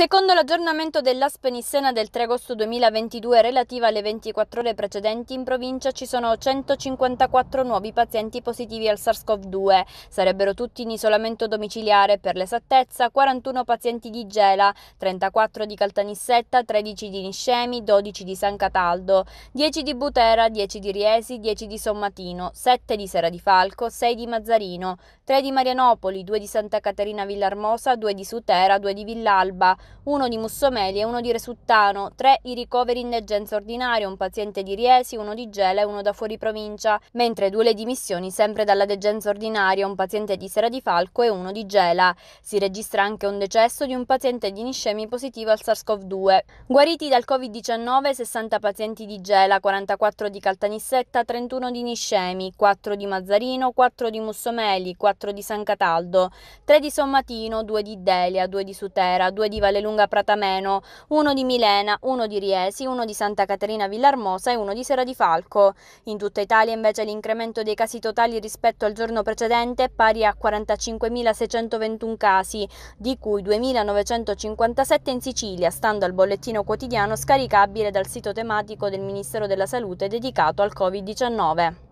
Secondo l'aggiornamento dell'Aspenissena del 3 agosto 2022 relativa alle 24 ore precedenti in provincia ci sono 154 nuovi pazienti positivi al SARS-CoV-2, sarebbero tutti in isolamento domiciliare per l'esattezza 41 pazienti di Gela, 34 di Caltanissetta, 13 di Niscemi, 12 di San Cataldo, 10 di Butera, 10 di Riesi, 10 di Sommatino, 7 di Sera di Falco, 6 di Mazzarino, 3 di Marianopoli, 2 di Santa Caterina Villarmosa, 2 di Sutera, 2 di Villalba, uno di Mussomeli e uno di Resuttano, tre i ricoveri in degenza ordinaria, un paziente di Riesi, uno di Gela e uno da fuori provincia, mentre due le dimissioni sempre dalla degenza ordinaria, un paziente di Sera di Falco e uno di Gela. Si registra anche un decesso di un paziente di niscemi positivo al SARS-CoV-2. Guariti dal Covid-19 60 pazienti di Gela, 44 di Caltanissetta, 31 di Niscemi, 4 di Mazzarino, 4 di Mussomeli, 4 di San Cataldo, 3 di Sommatino, 2 di Delia, 2 di Sutera, 2 di Valerio Lunga Pratameno, uno di Milena, uno di Riesi, uno di Santa Caterina Villarmosa e uno di Sera di Falco. In tutta Italia invece l'incremento dei casi totali rispetto al giorno precedente è pari a 45.621 casi, di cui 2.957 in Sicilia, stando al bollettino quotidiano scaricabile dal sito tematico del Ministero della Salute dedicato al Covid-19.